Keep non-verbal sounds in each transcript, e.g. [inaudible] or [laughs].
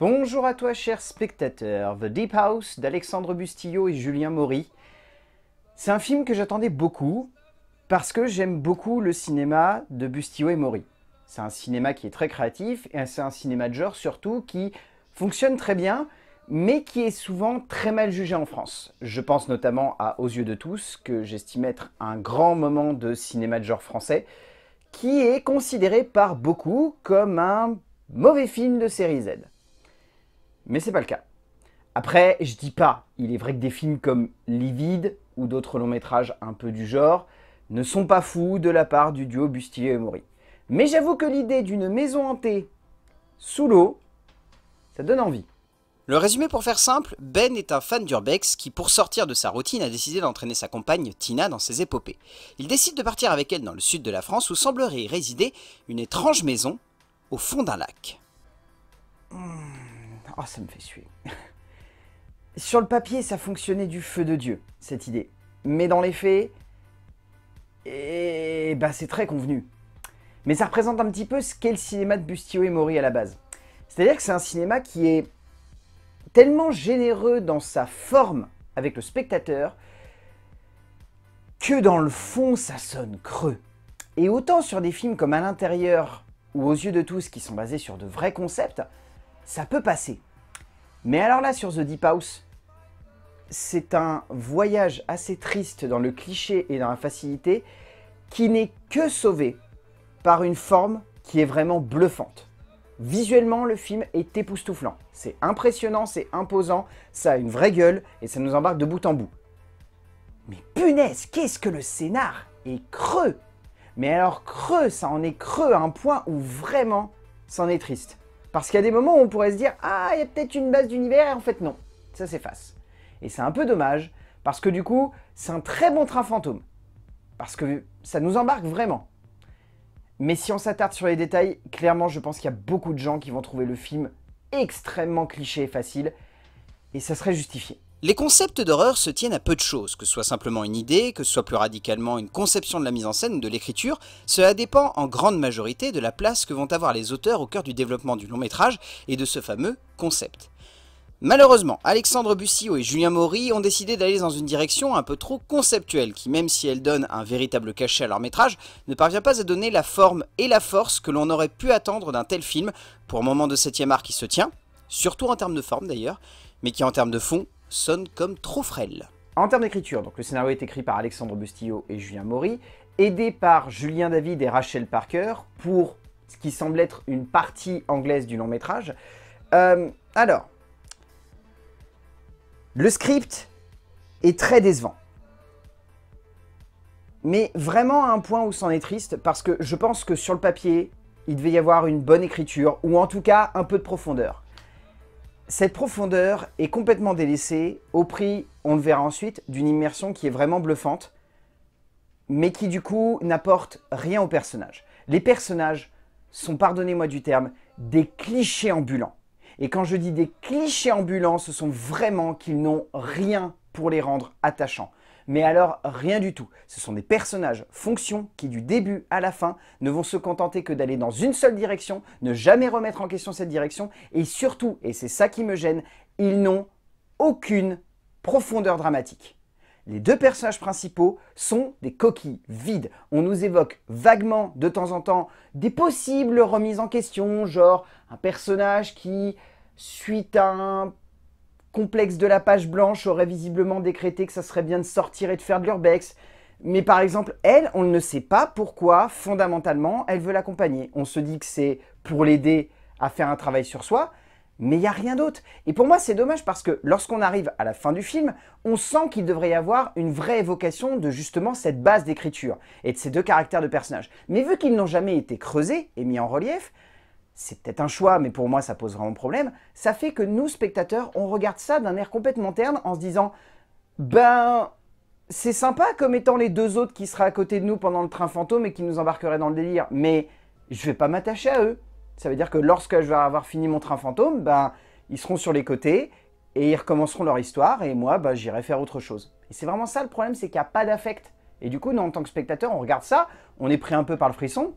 Bonjour à toi chers spectateurs, The Deep House d'Alexandre Bustillo et Julien Maury. C'est un film que j'attendais beaucoup parce que j'aime beaucoup le cinéma de Bustillo et Maury. C'est un cinéma qui est très créatif et c'est un cinéma de genre surtout qui fonctionne très bien mais qui est souvent très mal jugé en France. Je pense notamment à Aux yeux de tous que j'estime être un grand moment de cinéma de genre français qui est considéré par beaucoup comme un mauvais film de série Z mais c'est pas le cas. Après, je dis pas, il est vrai que des films comme Livide ou d'autres longs métrages un peu du genre ne sont pas fous de la part du duo Bustier et Mori. Mais j'avoue que l'idée d'une maison hantée sous l'eau, ça donne envie. Le résumé pour faire simple, Ben est un fan d'Urbex qui, pour sortir de sa routine, a décidé d'entraîner sa compagne Tina dans ses épopées. Il décide de partir avec elle dans le sud de la France où semblerait résider une étrange maison au fond d'un lac. Hmm oh, ça me fait suer. [laughs] Sur le papier, ça fonctionnait du feu de Dieu, cette idée. Mais dans les faits, et eh ben, c'est très convenu. Mais ça représente un petit peu ce qu'est le cinéma de Bustio et Mori à la base. C'est-à-dire que c'est un cinéma qui est tellement généreux dans sa forme avec le spectateur que dans le fond, ça sonne creux. Et autant sur des films comme À l'intérieur ou Aux yeux de tous qui sont basés sur de vrais concepts, ça peut passer. Mais alors là, sur The Deep House, c'est un voyage assez triste dans le cliché et dans la facilité qui n'est que sauvé par une forme qui est vraiment bluffante. Visuellement, le film est époustouflant. C'est impressionnant, c'est imposant, ça a une vraie gueule et ça nous embarque de bout en bout. Mais punaise, qu'est-ce que le scénar est creux Mais alors creux, ça en est creux à un point où vraiment, c'en est triste. Parce qu'il y a des moments où on pourrait se dire « Ah, il y a peut-être une base d'univers » et en fait non, ça s'efface. Et c'est un peu dommage, parce que du coup, c'est un très bon train fantôme. Parce que ça nous embarque vraiment. Mais si on s'attarde sur les détails, clairement je pense qu'il y a beaucoup de gens qui vont trouver le film extrêmement cliché et facile, et ça serait justifié. Les concepts d'horreur se tiennent à peu de choses, que ce soit simplement une idée, que ce soit plus radicalement une conception de la mise en scène ou de l'écriture, cela dépend en grande majorité de la place que vont avoir les auteurs au cœur du développement du long métrage et de ce fameux concept. Malheureusement, Alexandre Bussio et Julien Maury ont décidé d'aller dans une direction un peu trop conceptuelle qui, même si elle donne un véritable cachet à leur métrage, ne parvient pas à donner la forme et la force que l'on aurait pu attendre d'un tel film, pour un moment de 7ème art qui se tient, surtout en termes de forme d'ailleurs, mais qui en termes de fond sonne comme trop frêle. En termes d'écriture, donc le scénario est écrit par Alexandre Bustillo et Julien Maury, aidé par Julien David et Rachel Parker pour ce qui semble être une partie anglaise du long métrage. Euh, alors, le script est très décevant. Mais vraiment à un point où c'en est triste, parce que je pense que sur le papier, il devait y avoir une bonne écriture, ou en tout cas un peu de profondeur. Cette profondeur est complètement délaissée au prix, on le verra ensuite, d'une immersion qui est vraiment bluffante, mais qui du coup n'apporte rien aux personnages. Les personnages sont, pardonnez-moi du terme, des clichés ambulants. Et quand je dis des clichés ambulants, ce sont vraiment qu'ils n'ont rien pour les rendre attachants mais alors rien du tout. Ce sont des personnages, fonctions, qui du début à la fin ne vont se contenter que d'aller dans une seule direction, ne jamais remettre en question cette direction, et surtout, et c'est ça qui me gêne, ils n'ont aucune profondeur dramatique. Les deux personnages principaux sont des coquilles vides. On nous évoque vaguement de temps en temps des possibles remises en question, genre un personnage qui, suite à un complexe de la page blanche aurait visiblement décrété que ça serait bien de sortir et de faire de l'urbex. Mais par exemple, elle, on ne sait pas pourquoi, fondamentalement, elle veut l'accompagner. On se dit que c'est pour l'aider à faire un travail sur soi, mais il n'y a rien d'autre. Et pour moi, c'est dommage parce que lorsqu'on arrive à la fin du film, on sent qu'il devrait y avoir une vraie évocation de justement cette base d'écriture et de ces deux caractères de personnages. Mais vu qu'ils n'ont jamais été creusés et mis en relief, c'est peut-être un choix, mais pour moi ça pose vraiment problème, ça fait que nous, spectateurs, on regarde ça d'un air complètement terne en se disant Ben, c'est sympa comme étant les deux autres qui seraient à côté de nous pendant le train fantôme et qui nous embarqueraient dans le délire, mais je vais pas m'attacher à eux. Ça veut dire que lorsque je vais avoir fini mon train fantôme, ben, ils seront sur les côtés et ils recommenceront leur histoire et moi, ben, j'irai faire autre chose. Et c'est vraiment ça le problème, c'est qu'il n'y a pas d'affect. Et du coup, nous, en tant que spectateurs, on regarde ça, on est pris un peu par le frisson,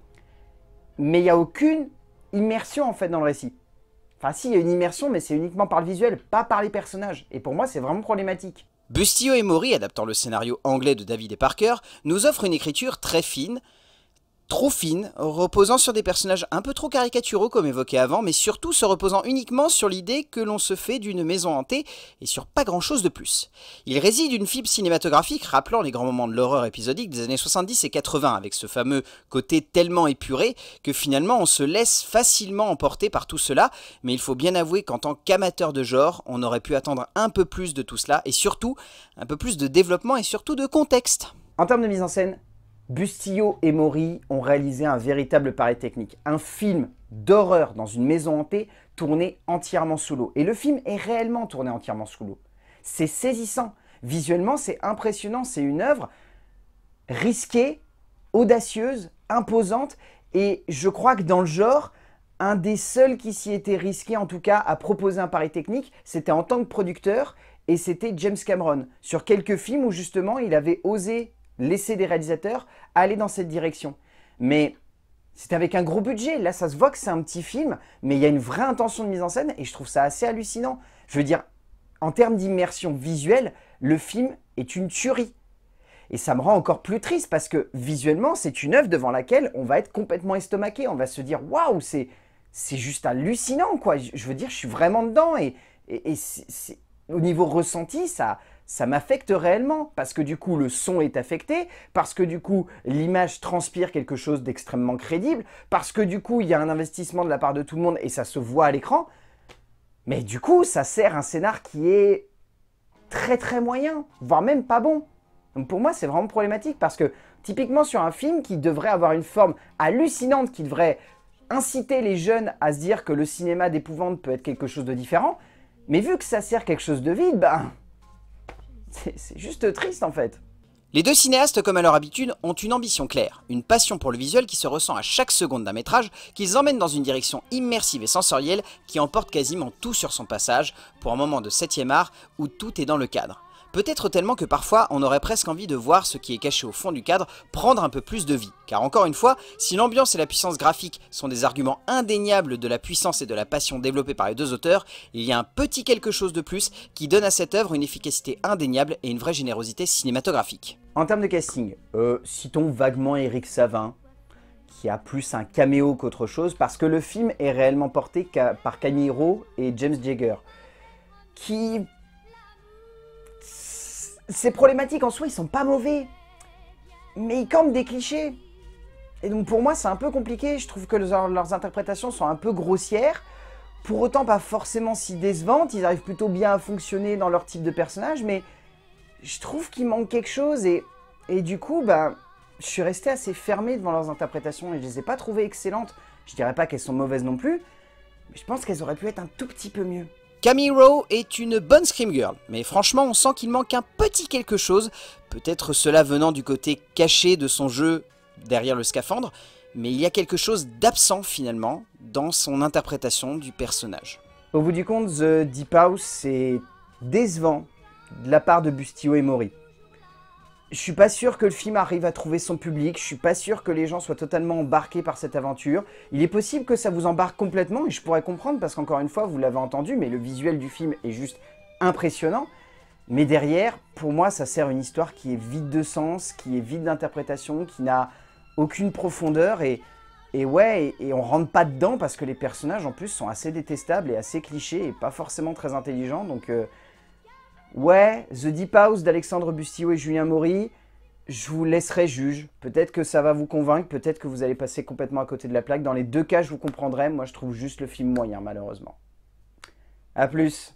mais il n'y a aucune immersion en fait dans le récit. Enfin si, il y a une immersion, mais c'est uniquement par le visuel, pas par les personnages. Et pour moi, c'est vraiment problématique. Bustillo et Mori, adaptant le scénario anglais de David et Parker, nous offrent une écriture très fine, trop fine, reposant sur des personnages un peu trop caricaturaux comme évoqué avant, mais surtout se reposant uniquement sur l'idée que l'on se fait d'une maison hantée et sur pas grand chose de plus. Il réside une fibre cinématographique rappelant les grands moments de l'horreur épisodique des années 70 et 80, avec ce fameux côté tellement épuré que finalement on se laisse facilement emporter par tout cela, mais il faut bien avouer qu'en tant qu'amateur de genre, on aurait pu attendre un peu plus de tout cela et surtout un peu plus de développement et surtout de contexte. En termes de mise en scène, Bustillo et Mori ont réalisé un véritable pari technique, un film d'horreur dans une maison hantée tourné entièrement sous l'eau. Et le film est réellement tourné entièrement sous l'eau. C'est saisissant, visuellement c'est impressionnant, c'est une œuvre risquée, audacieuse, imposante, et je crois que dans le genre, un des seuls qui s'y était risqué en tout cas à proposer un pari technique, c'était en tant que producteur, et c'était James Cameron, sur quelques films où justement il avait osé laisser des réalisateurs aller dans cette direction. Mais c'est avec un gros budget. Là, ça se voit que c'est un petit film, mais il y a une vraie intention de mise en scène et je trouve ça assez hallucinant. Je veux dire, en termes d'immersion visuelle, le film est une tuerie. Et ça me rend encore plus triste parce que visuellement, c'est une œuvre devant laquelle on va être complètement estomaqué. On va se dire waouh, c'est c'est juste hallucinant quoi. Je veux dire, je suis vraiment dedans et, et, au niveau ressenti, ça ça m'affecte réellement, parce que du coup le son est affecté, parce que du coup l'image transpire quelque chose d'extrêmement crédible, parce que du coup il y a un investissement de la part de tout le monde et ça se voit à l'écran, mais du coup ça sert un scénar qui est très très moyen, voire même pas bon. Donc pour moi c'est vraiment problématique, parce que typiquement sur un film qui devrait avoir une forme hallucinante, qui devrait inciter les jeunes à se dire que le cinéma d'épouvante peut être quelque chose de différent, mais vu que ça sert quelque chose de vide, ben... C'est juste triste en fait. Les deux cinéastes, comme à leur habitude, ont une ambition claire, une passion pour le visuel qui se ressent à chaque seconde d'un métrage, qu'ils emmènent dans une direction immersive et sensorielle qui emporte quasiment tout sur son passage, pour un moment de 7 art où tout est dans le cadre. Peut-être tellement que parfois on aurait presque envie de voir ce qui est caché au fond du cadre prendre un peu plus de vie. Car encore une fois, si l'ambiance et la puissance graphique sont des arguments indéniables de la puissance et de la passion développée par les deux auteurs, il y a un petit quelque chose de plus qui donne à cette œuvre une efficacité indéniable et une vraie générosité cinématographique. En termes de casting, euh, citons vaguement Eric Savin, qui a plus un caméo qu'autre chose, parce que le film est réellement porté par Camille Rowe et James Jagger, qui ces problématiques en soi, ils sont pas mauvais. Mais ils campent des clichés. Et donc pour moi, c'est un peu compliqué. Je trouve que leurs, interprétations sont un peu grossières. Pour autant, pas forcément si décevantes. Ils arrivent plutôt bien à fonctionner dans leur type de personnage. Mais je trouve qu'il manque quelque chose. Et, du coup, bah, je suis resté assez fermé devant leurs interprétations. Et je les ai pas trouvées excellentes. Je dirais pas qu'elles sont mauvaises non plus. Mais je pense qu'elles auraient pu être un tout petit peu mieux. Camille Rowe est une bonne Scream Girl, mais franchement on sent qu'il manque un petit quelque chose, peut-être cela venant du côté caché de son jeu derrière le scaphandre, mais il y a quelque chose d'absent finalement dans son interprétation du personnage. Au bout du compte, The Deep House, c'est décevant de la part de Bustio et Mori je suis pas sûr que le film arrive à trouver son public, je suis pas sûr que les gens soient totalement embarqués par cette aventure. Il est possible que ça vous embarque complètement, et je pourrais comprendre, parce qu'encore une fois, vous l'avez entendu, mais le visuel du film est juste impressionnant. Mais derrière, pour moi, ça sert une histoire qui est vide de sens, qui est vide d'interprétation, qui n'a aucune profondeur, et, ouais, et, on rentre pas dedans, parce que les personnages, en plus, sont assez détestables et assez clichés, et pas forcément très intelligents, donc... Euh, Ouais, The Deep House d'Alexandre Bustillo et Julien Maury, je vous laisserai juge. Peut-être que ça va vous convaincre, peut-être que vous allez passer complètement à côté de la plaque. Dans les deux cas, je vous comprendrai. Moi, je trouve juste le film moyen, malheureusement. A plus